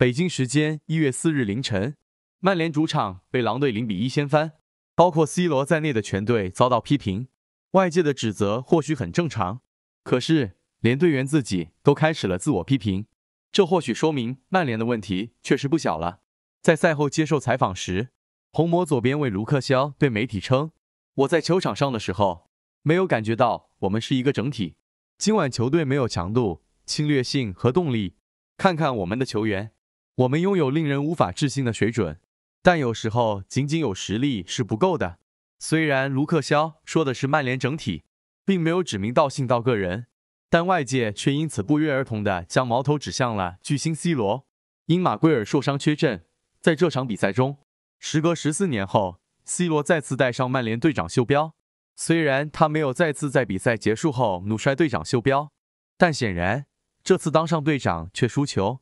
北京时间一月四日凌晨，曼联主场被狼队零比一掀翻，包括 C 罗在内的全队遭到批评。外界的指责或许很正常，可是连队员自己都开始了自我批评，这或许说明曼联的问题确实不小了。在赛后接受采访时，红魔左边卫卢克肖对媒体称：“我在球场上的时候，没有感觉到我们是一个整体。今晚球队没有强度、侵略性和动力。看看我们的球员。”我们拥有令人无法置信的水准，但有时候仅仅有实力是不够的。虽然卢克肖说的是曼联整体，并没有指名道姓到个人，但外界却因此不约而同地将矛头指向了巨星 C 罗。因马圭尔受伤缺阵，在这场比赛中，时隔十四年后，C 罗再次戴上曼联队长袖标。虽然他没有再次在比赛结束后怒摔队长袖标，但显然这次当上队长却输球。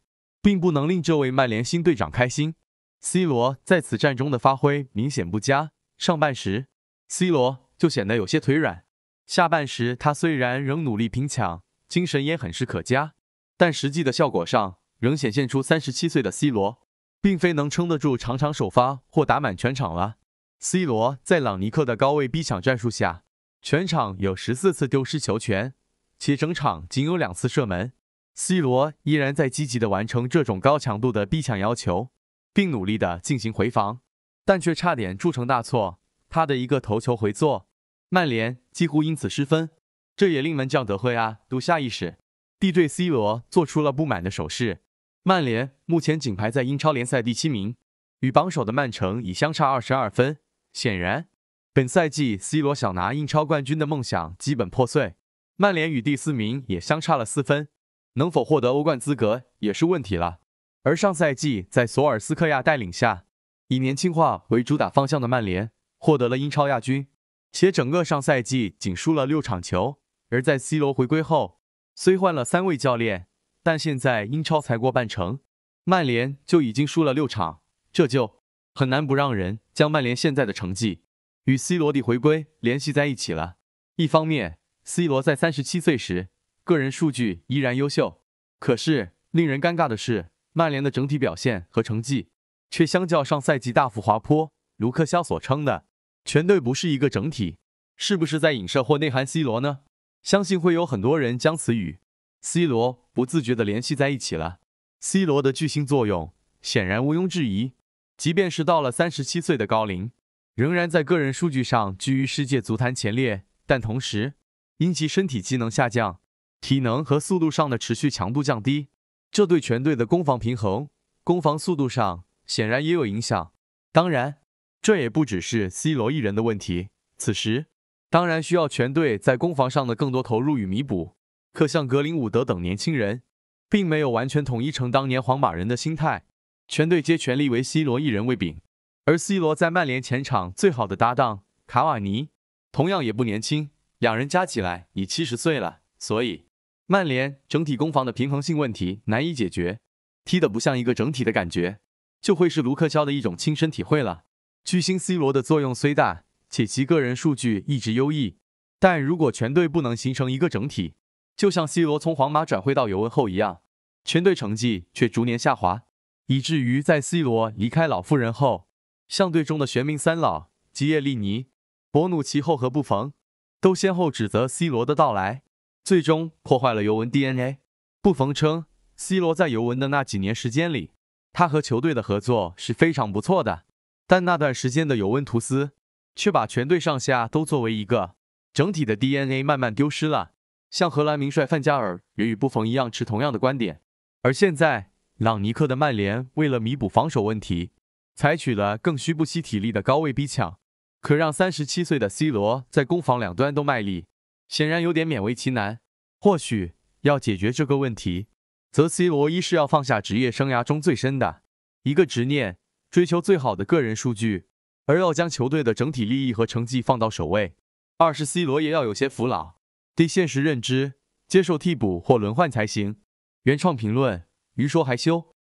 并不能令这位曼联新队长开心。C 罗在此战中的发挥明显不佳，上半时 C 罗就显得有些腿软，下半时他虽然仍努力拼抢，精神也很是可嘉，但实际的效果上仍显现出三十七岁的 C 罗并非能撑得住场场首发或打满全场了。C 罗在朗尼克的高位逼抢战术下，全场有十四次丢失球权，且整场仅有两次射门。C 罗依然在积极地完成这种高强度的逼抢要求，并努力地进行回防，但却差点铸成大错。他的一个头球回做，曼联几乎因此失分。这也令门将德赫亚都下意识地对 C 罗做出了不满的手势。曼联目前仅排在英超联赛第七名，与榜首的曼城已相差二十二分。显然，本赛季 C 罗想拿英超冠军的梦想基本破碎，曼联与第四名也相差了四分。能否获得欧冠资格也是问题了。而上赛季在索尔斯克亚带领下，以年轻化为主打方向的曼联获得了英超亚军，且整个上赛季仅输了六场球。而在 C 罗回归后，虽换了三位教练，但现在英超才过半程，曼联就已经输了六场，这就很难不让人将曼联现在的成绩与 C 罗的回归联系在一起了。一方面，C 罗在三十七岁时。个人数据依然优秀，可是令人尴尬的是，曼联的整体表现和成绩却相较上赛季大幅滑坡。卢克肖所称的“全队不是一个整体”，是不是在影射或内涵 C 罗呢？相信会有很多人将此与 C 罗不自觉地联系在一起了。C 罗的巨星作用显然毋庸置疑，即便是到了三十七岁的高龄，仍然在个人数据上居于世界足坛前列。但同时，因其身体机能下降，体能和速度上的持续强度降低，这对全队的攻防平衡、攻防速度上显然也有影响。当然，这也不只是 C 罗一人的问题，此时当然需要全队在攻防上的更多投入与弥补。可像格林伍德等年轻人，并没有完全统一成当年皇马人的心态，全队皆全力为 C 罗一人为饼。而 C 罗在曼联前场最好的搭档卡瓦尼，同样也不年轻，两人加起来已七十岁了，所以。曼联整体攻防的平衡性问题难以解决，踢的不像一个整体的感觉，就会是卢克肖的一种亲身体会了。巨星 C 罗的作用虽大，且其个人数据一直优异，但如果全队不能形成一个整体，就像 C 罗从皇马转会到尤文后一样，全队成绩却逐年下滑，以至于在 C 罗离开老妇人后，像队中的玄冥三老吉列利尼、博努奇后和布冯，都先后指责 C 罗的到来。最终破坏了尤文 DNA。布冯称，C 罗在尤文的那几年时间里，他和球队的合作是非常不错的。但那段时间的尤文图斯却把全队上下都作为一个整体的 DNA 慢慢丢失了。像荷兰名帅范加尔也与布冯一样持同样的观点。而现在，朗尼克的曼联为了弥补防守问题，采取了更需不惜体力的高位逼抢，可让三十七岁的 C 罗在攻防两端都卖力。显然有点勉为其难。或许要解决这个问题，则 C 罗一是要放下职业生涯中最深的一个执念，追求最好的个人数据，而要将球队的整体利益和成绩放到首位；二是 C 罗也要有些服老，对现实认知，接受替补或轮换才行。原创评论，鱼说还修。